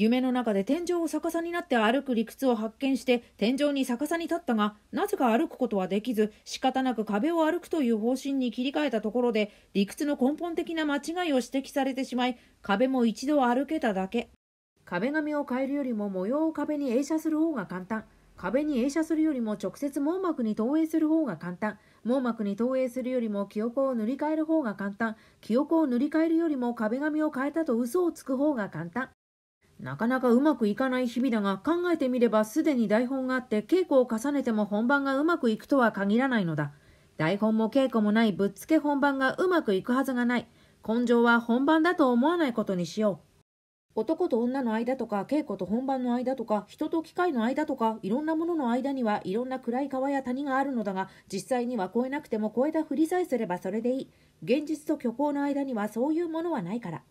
夢の中で天井を逆さになって歩く理屈を発見して天井に逆さに立ったがなぜか歩くことはできず仕方なく壁を歩くという方針に切り替えたところで理屈の根本的な間違いを指摘されてしまい壁も一度歩けただけ壁紙を変えるよりも模様を壁に映写する方が簡単壁に映写するよりも直接網膜に投影する方が簡単網膜に投影するよりも記憶を塗り替える方が簡単記憶を塗り替えるよりも壁紙を変えたと嘘をつく方が簡単なかなかうまくいかない日々だが考えてみればすでに台本があって稽古を重ねても本番がうまくいくとは限らないのだ台本も稽古もないぶっつけ本番がうまくいくはずがない根性は本番だと思わないことにしよう男と女の間とか稽古と本番の間とか人と機械の間とかいろんなものの間にはいろんな暗い川や谷があるのだが実際には越えなくても越えたふりさえすればそれでいい現実と虚構の間にはそういうものはないから。